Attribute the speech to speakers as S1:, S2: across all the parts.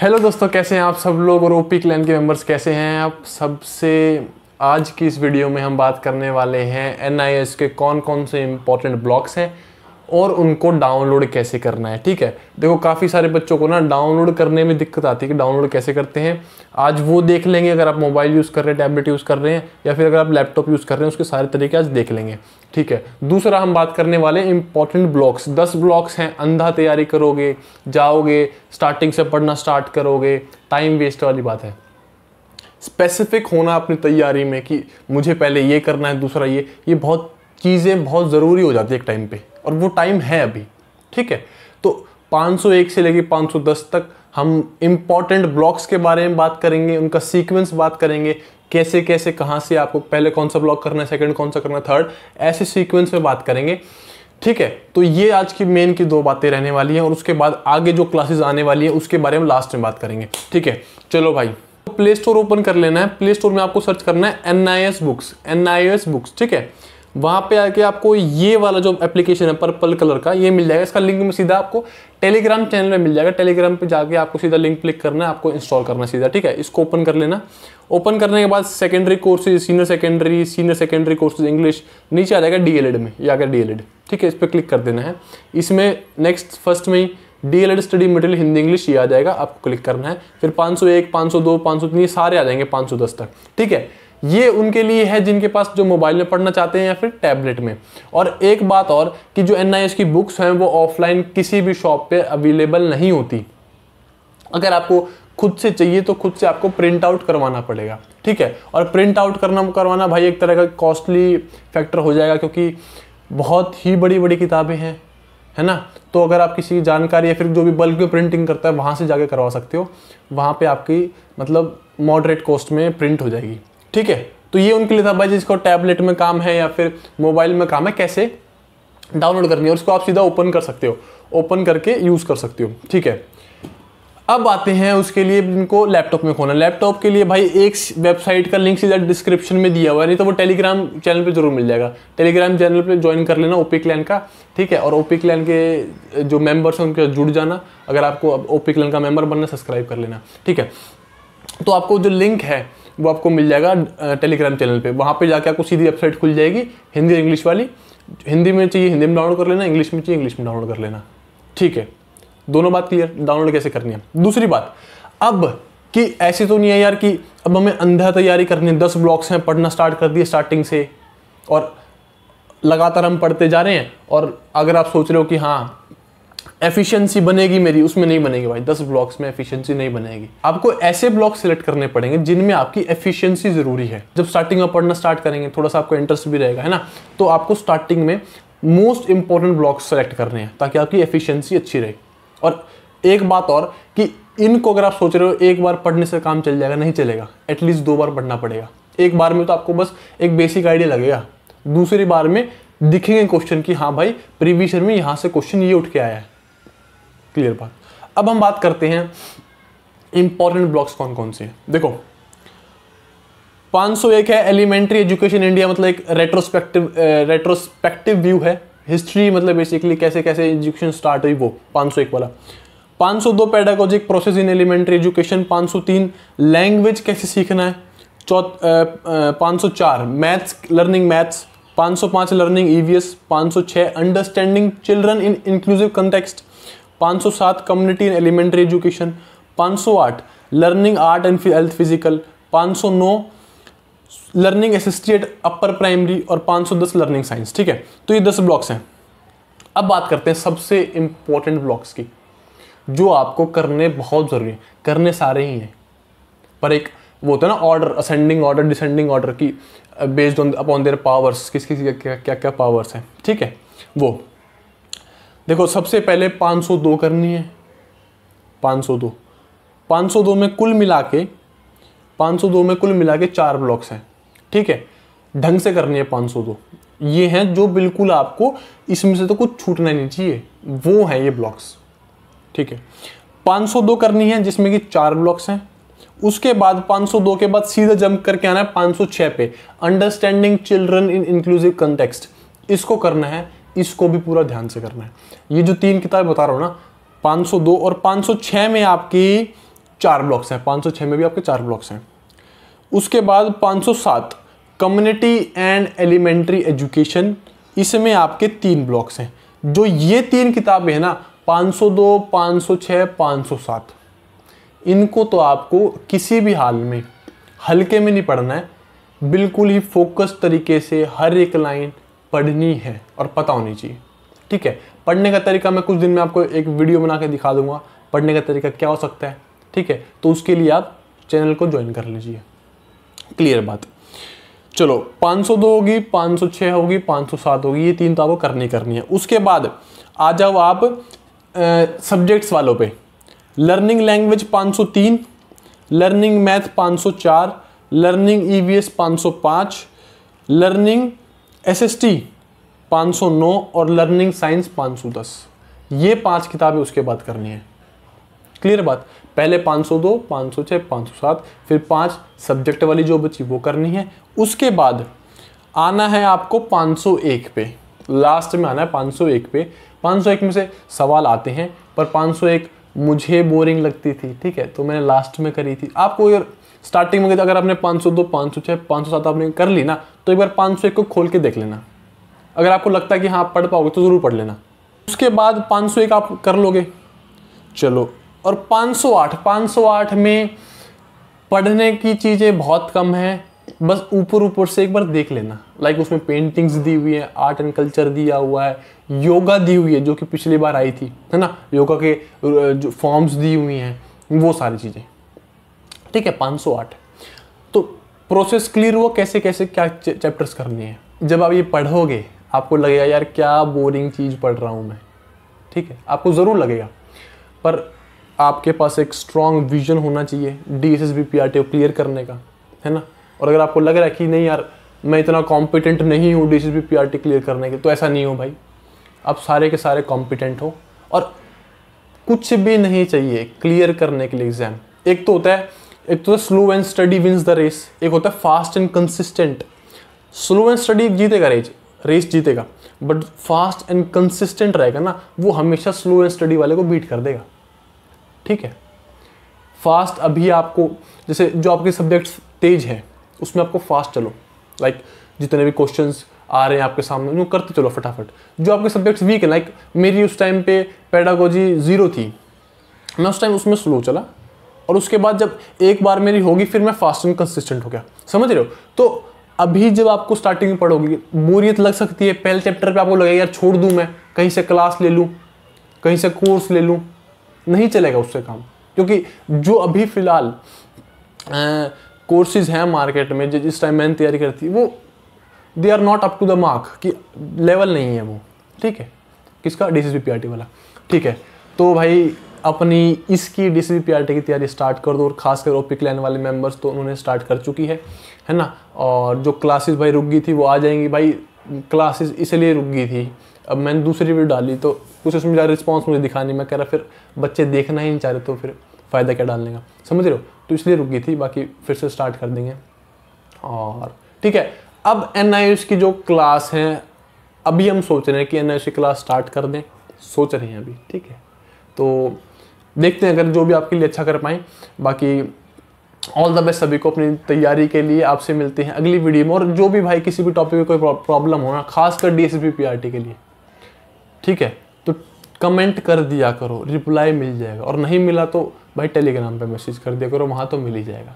S1: hello दोस्तों कैसे हैं आप सब लोग और ओपी क्लैन के मेंबर्स कैसे हैं आप सबसे आज की इस वीडियो में हम बात करने वाले हैं एन के कौन कौन से इम्पोर्टेंट ब्लॉक्स हैं और उनको डाउनलोड कैसे करना है ठीक है देखो काफ़ी सारे बच्चों को ना डाउनलोड करने में दिक्कत आती है कि डाउनलोड कैसे करते हैं आज वो देख लेंगे अगर आप मोबाइल यूज़ कर रहे हैं टैबलेट यूज़ कर रहे हैं या फिर अगर आप लैपटॉप यूज़ कर रहे हैं उसके सारे तरीके आज देख लेंगे ठीक है दूसरा हम बात करने वाले इंपॉर्टेंट ब्लॉक्स दस ब्लॉक्स हैं अंधा तैयारी करोगे जाओगे स्टार्टिंग से पढ़ना स्टार्ट करोगे टाइम वेस्ट वाली बात है स्पेसिफिक होना अपनी तैयारी में कि मुझे पहले ये करना है दूसरा ये ये बहुत चीज़ें बहुत ज़रूरी हो जाती है एक टाइम पर और वो टाइम है अभी ठीक है तो 501 से लेके 510 तक हम इम्पॉर्टेंट ब्लॉक्स के बारे में बात करेंगे उनका सीक्वेंस बात करेंगे कैसे कैसे कहाँ से आपको पहले कौन सा ब्लॉक करना है सेकेंड कौन सा करना है थर्ड ऐसे सीक्वेंस में बात करेंगे ठीक है तो ये आज की मेन की दो बातें रहने वाली हैं और उसके बाद आगे जो क्लासेस आने वाली है उसके बारे में लास्ट में बात करेंगे ठीक है चलो भाई प्ले स्टोर ओपन कर लेना है प्ले स्टोर में आपको सर्च करना है N I S books N I S books ठीक है वहाँ पे आके आपको ये वाला जो एप्लीकेशन है पर्पल कलर का ये मिल जाएगा इसका लिंक में सीधा आपको टेलीग्राम चैनल में मिल जाएगा टेलीग्राम पे जाके आपको सीधा लिंक क्लिक करना है आपको इंस्टॉल करना सीधा ठीक है इसको ओपन कर लेना ओपन करने के बाद secondary courses senior secondary senior secondary courses English नीचे आ जाएगा डी e में या अगर डीएलएड ठीक है इस पर क्लिक कर देना है इसमें नेक्स्ट फर्स्ट में ही एड स्टडी मटेरियल हिंदी इंग्लिश ये आ जाएगा आपको क्लिक करना है फिर 501, 502, 503 सारे आ जाएंगे 510 तक ठीक है ये उनके लिए है जिनके पास जो मोबाइल में पढ़ना चाहते हैं या फिर टैबलेट में और एक बात और कि जो एन की बुक्स हैं वो ऑफलाइन किसी भी शॉप पर अवेलेबल नहीं होती अगर आपको खुद से चाहिए तो खुद से आपको प्रिंट आउट करवाना पड़ेगा ठीक है और प्रिंट आउट करना करवाना भाई एक तरह का कॉस्टली फैक्टर हो जाएगा क्योंकि बहुत ही बड़ी बड़ी किताबें हैं है ना तो अगर आप किसी की जानकारी या फिर जो भी बल्क में प्रिंटिंग करता है वहाँ से जाके करवा सकते हो वहाँ पे आपकी मतलब मॉडरेट कॉस्ट में प्रिंट हो जाएगी ठीक है तो ये उनके लिए था भाई जिसको टैबलेट में काम है या फिर मोबाइल में काम है कैसे डाउनलोड करनी है और उसको आप सीधा ओपन कर सकते हो ओपन करके यूज़ कर सकते हो ठीक है अब आते हैं उसके लिए जिनको लैपटॉप में खोना लैपटॉप के लिए भाई एक वेबसाइट का लिंक सीधा डिस्क्रिप्शन में दिया हुआ है नहीं तो वो टेलीग्राम चैनल पे जरूर मिल जाएगा टेलीग्राम चैनल पे ज्वाइन कर लेना ओपी क्लैन का ठीक है और ओपी क्लैन के जो मेंबर्स हैं उनके साथ जुड़ जाना अगर आपको ओपी क्लैन का मेंबर बनना सब्सक्राइब कर लेना ठीक है तो आपको जो लिंक है वो आपको मिल जाएगा टेलीग्राम चैनल पे वहाँ पे जाके आपको सीधी वेबसाइट खुल जाएगी हिंदी और इंग्लिश वाली हिंदी में चाहिए हिंदी में डाउनलोड कर लेना इंग्लिश में चाहिए इंग्लिश में डाउनलोड कर लेना ठीक है दोनों बात क्लियर डाउनलोड कैसे करनी है दूसरी बात अब कि ऐसी तो नहीं है यार कि अब हमें अंधा तैयारी करनी है दस ब्लॉक्स हैं पढ़ना स्टार्ट कर दिए स्टार्टिंग से और लगातार हम पढ़ते जा रहे हैं और अगर आप सोच रहे हो कि हाँ एफिशिएंसी बनेगी मेरी उसमें नहीं बनेगी भाई दस ब्लॉक्स में एफिशिएंसी नहीं बनेगी आपको ऐसे ब्लॉक सिलेक्ट करने पड़ेंगे जिनमें आपकी एफिशिएंसी जरूरी है जब स्टार्टिंग में पढ़ना स्टार्ट करेंगे थोड़ा सा आपको इंटरेस्ट भी रहेगा है ना तो आपको स्टार्टिंग में मोस्ट इंपॉर्टेंट ब्लॉक्स सेलेक्ट करने हैं ताकि आपकी एफिशियंसी अच्छी रहे और एक बात और कि इनको अगर आप सोच रहे हो एक बार पढ़ने से काम चल जाएगा नहीं चलेगा एटलीस्ट दो बार पढ़ना पड़ेगा एक बार में तो आपको बस एक बेसिक आइडिया लगेगा दूसरी बार में दिखेंगे क्वेश्चन कि हाँ भाई प्रीवियस ईयर में यहाँ से क्वेश्चन ये उठ के आया है क्लियर बात अब हम बात करते हैं इंपॉर्टेंट ब्लॉक्स कौन कौन से देखो 501 है एलिमेंट्री एजुकेशन इंडिया मतलब एक रेट्रोस्पेक्टिव रेट्रोस्पेक्टिव व्यू है हिस्ट्री मतलब बेसिकली कैसे कैसे एजुकेशन स्टार्ट हुई वो 501 वाला 502 सौ pedagogic process in elementary education 503 language कैसे सीखना है चौथ पाँच maths learning maths 505 learning EVS 506 understanding children in inclusive context 507 community in elementary education 508 learning art and health physical 509 learning assisted upper primary और 510 लर्निंग साइंस ठीक है तो ये 10 ब्लॉक्स हैं अब बात करते हैं सबसे इंपॉर्टेंट ब्लॉक्स की जो आपको करने बहुत ज़रूरी है करने सारे ही हैं पर एक वो होता है ना order ascending order descending order की based on upon their powers किस किस क्या क्या क्या पावर्स हैं ठीक है वो देखो सबसे पहले 502 करनी है 502 502 में कुल मिला के पाँच में कुल मिला के चार ब्लॉक्स हैं ठीक है ढंग से करनी है 502 ये हैं जो बिल्कुल आपको इसमें से तो कुछ छूटना नहीं चाहिए वो हैं ये ब्लॉक्स ठीक है 502 करनी है जिसमें कि चार ब्लॉक्स हैं उसके बाद 502 के बाद सीधा जंप करके आना है 506 पे understanding children in inclusive context इसको करना है इसको भी पूरा ध्यान से करना है ये जो तीन किताब बता रहा हूँ ना 502 और 506 में आपकी चार ब्लॉक्स हैं 506 में भी आपके चार ब्लॉक्स हैं उसके बाद 507 कम्युनिटी एंड एलिमेंट्री एजुकेशन इसमें आपके तीन ब्लॉक्स हैं जो ये तीन किताबें हैं ना 502, 506, 507 इनको तो आपको किसी भी हाल में हल्के में नहीं पढ़ना है बिल्कुल ही फोकस तरीके से हर एक लाइन पढ़नी है और पता होनी चाहिए ठीक है पढ़ने का तरीका मैं कुछ दिन में आपको एक वीडियो बना के दिखा दूंगा पढ़ने का तरीका क्या हो सकता है ठीक है तो उसके लिए आप चैनल को ज्वाइन कर लीजिए क्लियर बात चलो 502 होगी 506 होगी 507 होगी ये तीन तो आपको करनी करनी है उसके बाद आ जाओ आप सब्जेक्ट्स वालों पे learning language 503 learning math 504 learning EVS 505 learning S S T पाँच सौ नौ और लर्निंग साइंस पाँच सौ दस ये पांच किताबें उसके बाद करनी है क्लियर बात पहले 502, 506, 507, फिर पांच सब्जेक्ट वाली जो बची वो करनी है उसके बाद आना है आपको 501 पे लास्ट में आना है 501 पे 501 में से सवाल आते हैं पर 501 मुझे बोरिंग लगती थी ठीक है तो मैंने लास्ट में करी थी आपको अगर स्टार्टिंग में अगर आपने 502, 506, 507 आपने कर ली ना तो एक बार 501 को खोल के देख लेना अगर आपको लगता है कि हाँ पढ़ पाओगे तो ज़रूर पढ़ लेना उसके बाद 501 आप कर लोगे चलो और 508 508 में पढ़ने की चीज़ें बहुत कम हैं बस ऊपर ऊपर से एक बार देख लेना लाइक उसमें पेंटिंग्स दी हुई है आर्ट एंड कल्चर दिया हुआ है योगा दी हुई है जो कि पिछली बार आई थी है ना योगा के जो फॉर्म्स दी हुई हैं वो सारी चीज़ें ठीक है 508 तो प्रोसेस क्लियर हुआ कैसे कैसे क्या चैप्टर्स करने हैं जब आप ये पढ़ोगे आपको लगेगा यार क्या बोरिंग चीज़ पढ़ रहा हूँ मैं ठीक है आपको ज़रूर लगेगा पर आपके पास एक स्ट्रॉन्ग विजन होना चाहिए D S S B P R T ओ क्लियर करने का है ना और अगर आपको लग रहा है कि नहीं यार मैं इतना कॉम्पिटेंट नहीं हूँ D S S B P R T clear करने के तो ऐसा नहीं हो भाई आप सारे के सारे कॉम्पिटेंट हो और कुछ भी नहीं चाहिए क्लियर करने के लिए एग्ज़ाम एक तो होता है एक तो slow and steady wins the race एक होता है fast and consistent slow and steady जीतेगा रेस रेस जीतेगा बट फास्ट एंड कंसिस्टेंट रहेगा ना वो हमेशा स्लो एंड स्टडी वाले को बीट कर देगा ठीक है फास्ट अभी आपको जैसे जो आपके सब्जेक्ट्स तेज हैं उसमें आपको फास्ट चलो लाइक like, जितने भी क्वेश्चन आ रहे हैं आपके सामने वो करते चलो फटाफट जो आपके सब्जेक्ट्स वीक हैं लाइक like, मेरी उस टाइम पे पेडागोजी ज़ीरो थी मैं उस टाइम उसमें स्लो चला और उसके बाद जब एक बार मेरी होगी फिर मैं फास्ट एंड कंसिस्टेंट हो गया समझ रहे हो तो अभी जब आपको स्टार्टिंग में पढ़ोगी बोरियत लग सकती है पहले चैप्टर पे आपको लगेगा यार छोड़ दूँ मैं कहीं से क्लास ले लूँ कहीं से कोर्स ले लूँ नहीं चलेगा उससे काम क्योंकि जो अभी फ़िलहाल कोर्सेज हैं मार्केट में जिस टाइम मैंने तैयारी करती वो they are not up to the mark कि लेवल नहीं है वो ठीक है किसका डी सी वाला ठीक है तो भाई अपनी इसकी डी सी की तैयारी स्टार्ट कर दो और खासकर ओपी क्लैन वाले मेम्बर्स तो उन्होंने स्टार्ट कर चुकी है है ना और जो क्लासेस भाई रुक गई थी वो आ जाएंगी भाई क्लासेस इसलिए रुक गई थी अब मैंने दूसरी वीडियो डाली तो कुछ उसमें ज़्यादा रिस्पॉन्स मुझे दिखा नहीं मैं कह रहा फिर बच्चे देखना ही नहीं चाह रहे तो फिर फ़ायदा क्या डालने का समझ रहे हो तो इसलिए रुक गई थी बाकी फिर से स्टार्ट कर देंगे और ठीक है अब एन की जो क्लास हैं अभी हम सोच रहे हैं कि एन क्लास स्टार्ट कर दें सोच रहे हैं अभी ठीक है तो देखते हैं अगर जो भी आपके लिए अच्छा कर पाएँ बाकी ऑल द बेस्ट सभी को अपनी तैयारी के लिए आपसे मिलते हैं अगली वीडियो में और जो भी भाई किसी भी टॉपिक में कोई प्रॉब्लम हो ना खासकर डी एस के लिए ठीक है तो कमेंट कर दिया करो रिप्लाई मिल जाएगा और नहीं मिला तो भाई टेलीग्राम पे मैसेज कर दिया करो वहाँ तो मिल ही जाएगा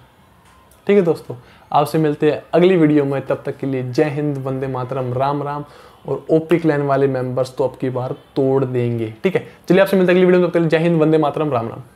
S1: ठीक है दोस्तों आपसे मिलते हैं अगली वीडियो में तब तक के लिए जय हिंद वंदे मातरम राम राम और ओपी क्लैन वाले मेंबर्स तो आपकी बार तोड़ देंगे ठीक है चलिए आपसे मिलते अगली वीडियो में जय हिंद वंदे मातरम राम राम